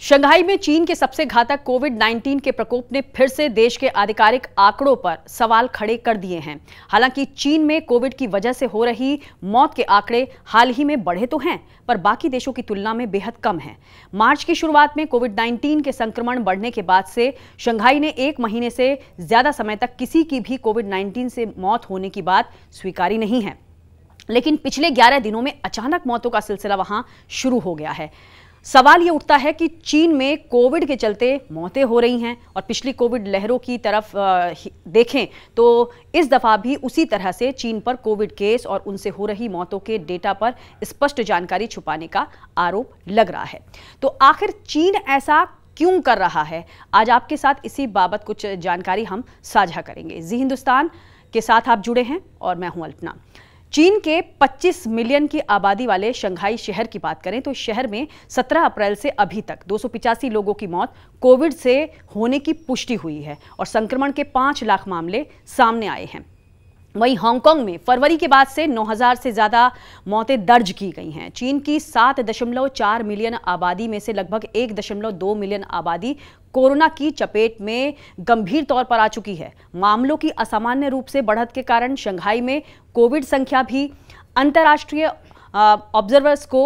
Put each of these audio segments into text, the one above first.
Shanghai में चीन के सबसे घातक कोविड 19 के प्रकोप ने फिर से देश के आधिकारिक आंकड़ों पर सवाल खड़े कर दिए हैं हालांकि चीन में कोविड की वजह से हो रही मौत के आंकड़े हाल ही में बढ़े तो हैं पर बाकी देशों की तुलना में बेहद कम हैं मार्च की शुरुआत में कोविड 19 के संक्रमण बढ़ने के बाद से शंघाई ने एक महीने से ज्यादा समय तक किसी की भी कोविड नाइन्टीन से मौत होने की बात स्वीकारी नहीं है लेकिन पिछले ग्यारह दिनों में अचानक मौतों का सिलसिला वहां शुरू हो गया है सवाल ये उठता है कि चीन में कोविड के चलते मौतें हो रही हैं और पिछली कोविड लहरों की तरफ देखें तो इस दफ़ा भी उसी तरह से चीन पर कोविड केस और उनसे हो रही मौतों के डेटा पर स्पष्ट जानकारी छुपाने का आरोप लग रहा है तो आखिर चीन ऐसा क्यों कर रहा है आज आपके साथ इसी बाबत कुछ जानकारी हम साझा करेंगे जी हिंदुस्तान के साथ आप जुड़े हैं और मैं हूँ अल्पना चीन के 25 मिलियन की आबादी वाले शंघाई शहर की बात करें तो शहर में 17 अप्रैल से अभी तक दो लोगों की मौत कोविड से होने की पुष्टि हुई है और संक्रमण के 5 लाख मामले सामने आए हैं वहीं हांगकांग में फरवरी के बाद से 9000 से ज़्यादा मौतें दर्ज की गई हैं चीन की 7.4 मिलियन आबादी में से लगभग 1.2 मिलियन आबादी कोरोना की चपेट में गंभीर तौर पर आ चुकी है मामलों की असामान्य रूप से बढ़त के कारण शंघाई में कोविड संख्या भी अंतर्राष्ट्रीय ऑब्जर्वर्स को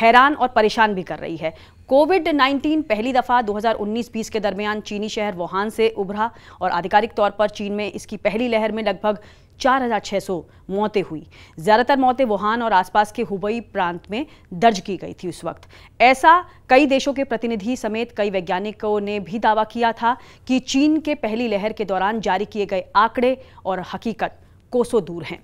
हैरान और परेशान भी कर रही है कोविड 19 पहली दफ़ा 2019-20 के दरमियान चीनी शहर वुहान से उभरा और आधिकारिक तौर पर चीन में इसकी पहली लहर में लगभग 4,600 मौतें हुई ज़्यादातर मौतें वुहान और आसपास के हुबई प्रांत में दर्ज की गई थी उस वक्त ऐसा कई देशों के प्रतिनिधि समेत कई वैज्ञानिकों ने भी दावा किया था कि चीन के पहली लहर के दौरान जारी किए गए आंकड़े और हकीकत कोसों दूर हैं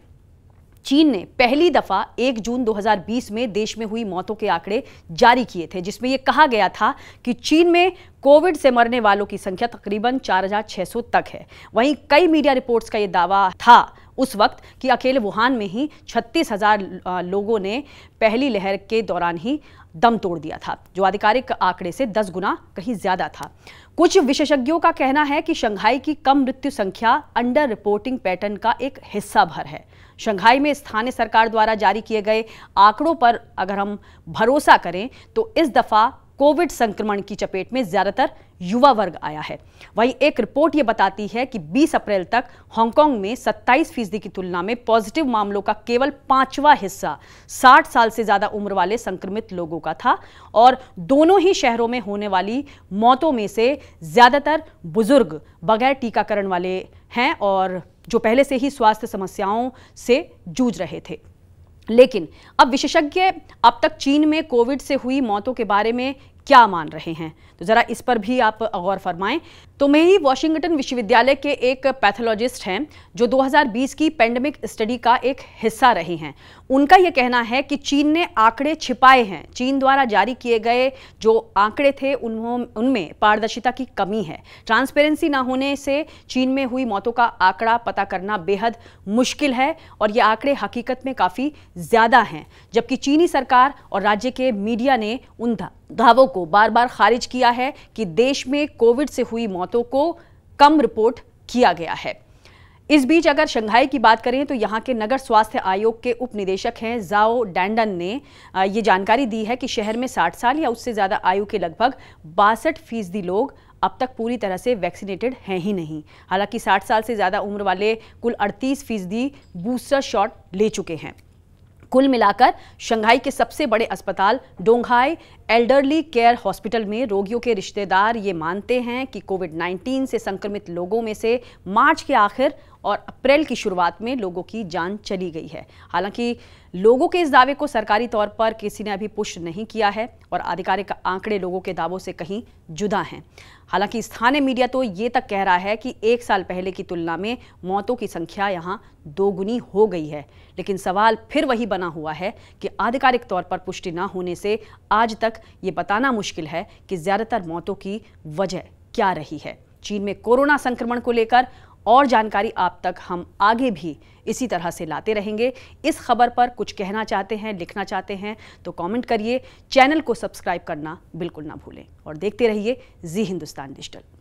चीन ने पहली दफ़ा 1 जून 2020 में देश में हुई मौतों के आंकड़े जारी किए थे जिसमें यह कहा गया था कि चीन में कोविड से मरने वालों की संख्या तकरीबन 4,600 तक है वहीं कई मीडिया रिपोर्ट्स का यह दावा था उस वक्त कि अकेले वुहान में ही छत्तीस हज़ार लोगों ने पहली लहर के दौरान ही दम तोड़ दिया था जो आधिकारिक आंकड़े से 10 गुना कहीं ज़्यादा था कुछ विशेषज्ञों का कहना है कि शंघाई की कम मृत्यु संख्या अंडर रिपोर्टिंग पैटर्न का एक हिस्सा भर है शंघाई में स्थानीय सरकार द्वारा जारी किए गए आंकड़ों पर अगर हम भरोसा करें तो इस दफ़ा कोविड संक्रमण की चपेट में ज्यादातर युवा वर्ग आया है वहीं एक रिपोर्ट ये बताती है कि 20 अप्रैल तक हांगकांग में 27 फीसदी की तुलना में पॉजिटिव मामलों का केवल पांचवा हिस्सा 60 साल से ज्यादा उम्र वाले संक्रमित लोगों का था और दोनों ही शहरों में होने वाली मौतों में से ज्यादातर बुजुर्ग बगैर टीकाकरण वाले हैं और जो पहले से ही स्वास्थ्य समस्याओं से जूझ रहे थे लेकिन अब विशेषज्ञ अब तक चीन में कोविड से हुई मौतों के बारे में क्या मान रहे हैं तो ज़रा इस पर भी आप गौर फरमाएं तो मेरी वॉशिंगटन विश्वविद्यालय के एक पैथोलॉजिस्ट हैं जो 2020 की पेंडेमिक स्टडी का एक हिस्सा रहे हैं उनका ये कहना है कि चीन ने आंकड़े छिपाए हैं चीन द्वारा जारी किए गए जो आंकड़े थे उनमें पारदर्शिता की कमी है ट्रांसपेरेंसी ना होने से चीन में हुई मौतों का आंकड़ा पता करना बेहद मुश्किल है और ये आंकड़े हकीकत में काफ़ी ज़्यादा हैं जबकि चीनी सरकार और राज्य के मीडिया ने उन दावों को बार बार खारिज किया है कि देश में कोविड से हुई मौतों को कम रिपोर्ट किया गया है इस बीच अगर शंघाई की बात करें तो यहाँ के नगर स्वास्थ्य आयोग के उप निदेशक हैं जाओ डैंडन ने ये जानकारी दी है कि शहर में 60 साल या उससे ज़्यादा आयु के लगभग बासठ फीसदी लोग अब तक पूरी तरह से वैक्सीनेटेड हैं ही नहीं हालांकि 60 साल से ज़्यादा उम्र वाले कुल 38 फीसदी बूस्टर शॉट ले चुके हैं कुल मिलाकर शंघाई के सबसे बड़े अस्पताल डोंघाई एल्डरली केयर हॉस्पिटल में रोगियों के रिश्तेदार ये मानते हैं कि कोविड 19 से संक्रमित लोगों में से मार्च के आखिर और अप्रैल की शुरुआत में लोगों की जान चली गई है हालांकि लोगों के इस दावे को सरकारी तौर पर किसी ने अभी पुष्ट नहीं किया है और आधिकारिक आंकड़े लोगों के दावों से कहीं जुदा हैं हालांकि स्थानीय मीडिया तो ये तक कह रहा है कि एक साल पहले की तुलना में मौतों की संख्या यहाँ दोगुनी हो गई है लेकिन सवाल फिर वही बना हुआ है कि आधिकारिक तौर पर पुष्टि ना होने से आज तक ये बताना मुश्किल है कि ज़्यादातर मौतों की वजह क्या रही है चीन में कोरोना संक्रमण को लेकर और जानकारी आप तक हम आगे भी इसी तरह से लाते रहेंगे इस खबर पर कुछ कहना चाहते हैं लिखना चाहते हैं तो कमेंट करिए चैनल को सब्सक्राइब करना बिल्कुल ना भूलें और देखते रहिए जी हिंदुस्तान डिजिटल